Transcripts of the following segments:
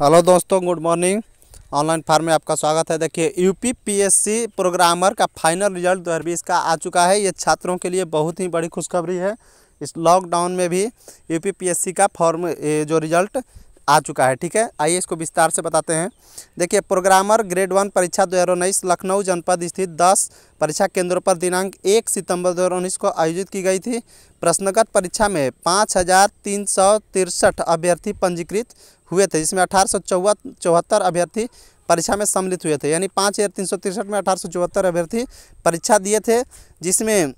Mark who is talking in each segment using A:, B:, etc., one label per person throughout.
A: hello दोस्तों good morning online form में आपका स्वागत है देखिए यूपीपीएससी प्रोग्रामर का फाइनल रिजल्ट दो हज़ार का आ चुका है ये छात्रों के लिए बहुत ही बड़ी खुशखबरी है इस लॉकडाउन में भी यूपीपीएससी का फॉर्म जो रिजल्ट आ चुका है ठीक है आइए इसको विस्तार से बताते हैं देखिए प्रोग्रामर ग्रेड वन परीक्षा दो लखनऊ जनपद स्थित दस परीक्षा केंद्रों पर दिनांक एक सितंबर दो को आयोजित की गई थी प्रश्नगत परीक्षा में पाँच हज़ार तीन सौ तिरसठ अभ्यर्थी पंजीकृत हुए थे जिसमें अठारह सौ चौहत्तर अभ्यर्थी परीक्षा में सम्मिलित हुए थे यानी पाँच हज़ार तीन सौ तिरसठ में अठारह सौ चौहत्तर अभ्यर्थी परीक्षा दिए थे जिसमें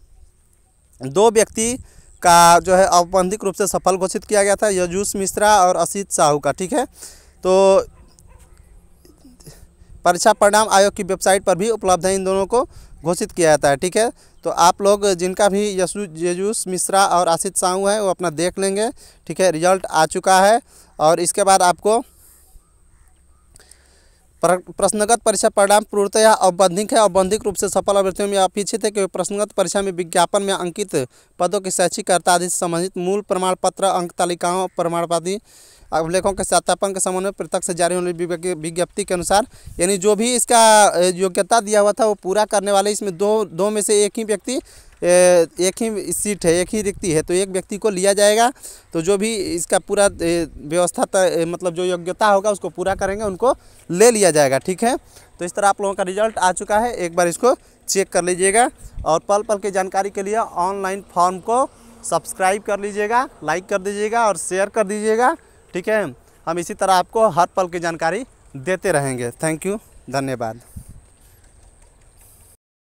A: दो व्यक्ति का जो है औपबंधिक रूप से सफल घोषित किया गया था यजूस मिश्रा और असित साहू का ठीक है तो परीक्षा परिणाम आयोग की वेबसाइट पर भी उपलब्ध है इन दोनों को घोषित किया जाता है ठीक है तो आप लोग जिनका भी यशु यजूस मिश्रा और आशित साहू है वो अपना देख लेंगे ठीक है रिजल्ट आ चुका है और इसके बाद आपको प्रश्नगत परीक्षा परिणाम पूर्णतः औबंधिक है औबंधिक रूप से सफल अभ्यर्थियों में अपेक्षित है कि प्रश्नगत परीक्षा में विज्ञापन में अंकित पदों की शैक्षिक अर्थाधि से संबंधित मूल प्रमाण पत्र अंक तालिकाओं प्रमाणवादी अभिलेखों के सत्यापन के संबंध में पृथक से जारी होने विज्ञप्ति के अनुसार यानी जो भी इसका योग्यता दिया हुआ था वो पूरा करने वाले इसमें दो दो में से एक ही व्यक्ति एक ही सीट है एक ही रिक्ति है तो एक व्यक्ति को लिया जाएगा तो जो भी इसका पूरा व्यवस्था मतलब जो योग्यता होगा उसको पूरा करेंगे उनको ले लिया
B: जाएगा ठीक है
A: तो इस तरह आप लोगों का रिजल्ट आ चुका है एक बार इसको चेक कर लीजिएगा और पल पल की जानकारी के लिए ऑनलाइन फॉर्म को सब्सक्राइब कर लीजिएगा लाइक कर दीजिएगा और शेयर कर दीजिएगा ठीक है हम इसी तरह आपको
B: हर पल की जानकारी देते रहेंगे थैंक यू धन्यवाद